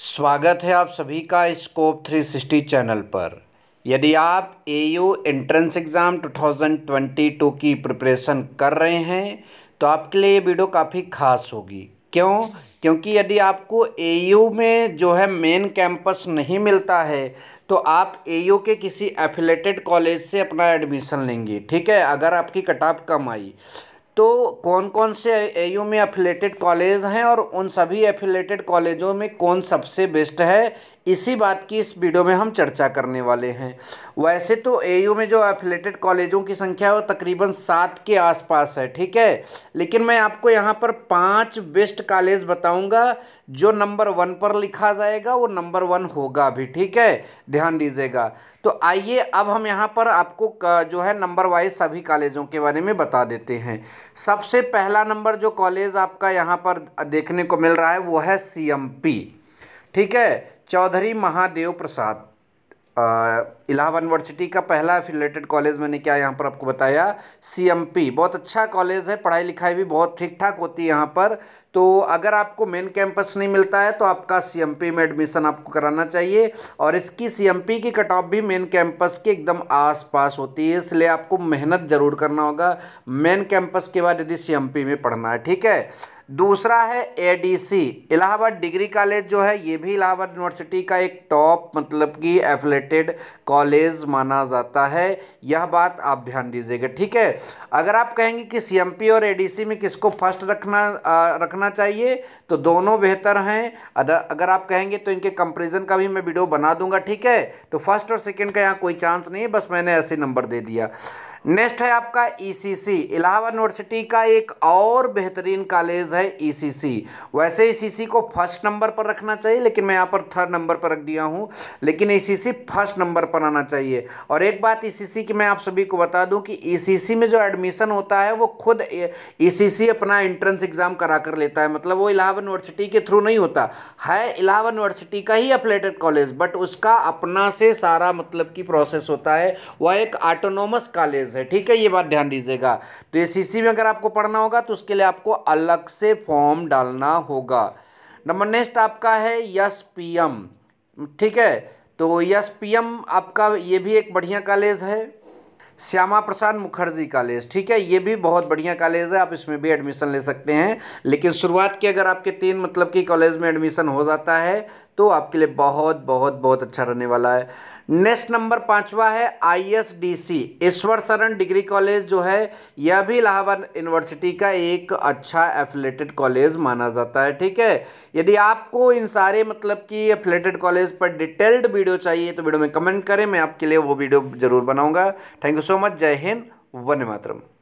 स्वागत है आप सभी का स्कोप 360 चैनल पर यदि आप एयू एंट्रेंस एग्ज़ाम 2022 की प्रिपरेशन कर रहे हैं तो आपके लिए ये वीडियो काफ़ी खास होगी क्यों क्योंकि यदि आपको एयू में जो है मेन कैंपस नहीं मिलता है तो आप एयू के किसी एफिलेटेड कॉलेज से अपना एडमिशन लेंगे ठीक है अगर आपकी कटाप कम आई तो कौन कौन से एयू में एफिलेटेड कॉलेज हैं और उन सभी एफिलेटेड कॉलेजों में कौन सबसे बेस्ट है इसी बात की इस वीडियो में हम चर्चा करने वाले हैं वैसे तो एयू में जो एफिलेटेड कॉलेजों की संख्या है वो तकरीबन सात के आसपास है ठीक है लेकिन मैं आपको यहाँ पर पांच बेस्ट कॉलेज बताऊँगा जो नंबर वन पर लिखा जाएगा वो नंबर वन होगा भी ठीक है ध्यान दीजिएगा तो आइए अब हम यहाँ पर आपको जो है नंबर वाइज सभी कॉलेजों के बारे में बता देते हैं सबसे पहला नंबर जो कॉलेज आपका यहाँ पर देखने को मिल रहा है वो है सीएमपी ठीक है चौधरी महादेव प्रसाद इलाहाबाद यूनिवर्सिटी का पहला एफिलेटेड कॉलेज मैंने क्या यहाँ पर आपको बताया सीएमपी बहुत अच्छा कॉलेज है पढ़ाई लिखाई भी बहुत ठीक ठाक होती है यहाँ पर तो अगर आपको मेन कैंपस नहीं मिलता है तो आपका सीएमपी में एडमिशन आपको कराना चाहिए और इसकी सीएमपी की कट ऑफ भी मेन कैंपस के एकदम आसपास होती है इसलिए आपको मेहनत ज़रूर करना होगा मेन कैंपस के बाद यदि सीएमपी में पढ़ना है ठीक है दूसरा है एडीसी इलाहाबाद डिग्री कॉलेज जो है ये भी इलाहाबाद यूनिवर्सिटी का एक टॉप मतलब कि एफिलेटेड कॉलेज कॉलेज माना जाता है यह बात आप ध्यान दीजिएगा ठीक है अगर आप कहेंगे कि सीएमपी और एडीसी में किसको फर्स्ट रखना आ, रखना चाहिए तो दोनों बेहतर हैं अगर आप कहेंगे तो इनके कंपेरिजन का भी मैं वीडियो बना दूंगा ठीक है तो फर्स्ट और सेकेंड का यहाँ कोई चांस नहीं है बस मैंने ऐसे नंबर दे दिया नेक्स्ट है आपका ईसीसी e इलाहाबाद यूनिवर्सिटी का एक और बेहतरीन कॉलेज है ईसीसी e वैसे ईसीसी e को फर्स्ट नंबर पर रखना चाहिए लेकिन मैं यहाँ पर थर्ड नंबर पर रख दिया हूँ लेकिन ईसीसी फर्स्ट नंबर पर आना चाहिए और एक बात ईसीसी की मैं आप सभी को बता दूँ कि ईसीसी में जो एडमिशन होता है वो खुद ई अपना एंट्रेंस एग्ज़ाम करा कर लेता है मतलब वो इलाहाबाद यूनिवर्सिटी के थ्रू नहीं होता है इलाहाबाद यूनिवर्सिटी का ही अपलेटेड कॉलेज बट उसका अपना से सारा मतलब की प्रोसेस होता है वह एक ऑटोनोमस कॉलेज बेस है ठीक है ये बात ध्यान दीजिएगा तो ये सी में अगर आपको पढ़ना होगा तो उसके लिए आपको अलग से फॉर्म डालना होगा नंबर नेक्स्ट आपका है यस पी एम ठीक है तो यस पी एम आपका ये भी एक बढ़िया कॉलेज है श्यामा प्रसाद मुखर्जी कॉलेज ठीक है ये भी बहुत बढ़िया कॉलेज है आप इसमें भी एडमिशन ले सकते हैं लेकिन शुरुआत के अगर आपके तीन मतलब कि कॉलेज में एडमिशन हो जाता है तो आपके लिए बहुत बहुत बहुत अच्छा रहने वाला है नेक्स्ट नंबर पांचवा है आईएसडीसी ईश्वर शरण डिग्री कॉलेज जो है यह भी इलाहाबाद यूनिवर्सिटी का एक अच्छा एफिलेटेड कॉलेज माना जाता है ठीक है यदि आपको इन सारे मतलब कि एफिलेटेड कॉलेज पर डिटेल्ड वीडियो चाहिए तो वीडियो में कमेंट करें मैं आपके लिए वो वीडियो जरूर बनाऊंगा थैंक यू सो मच जय हिंद वन मातरम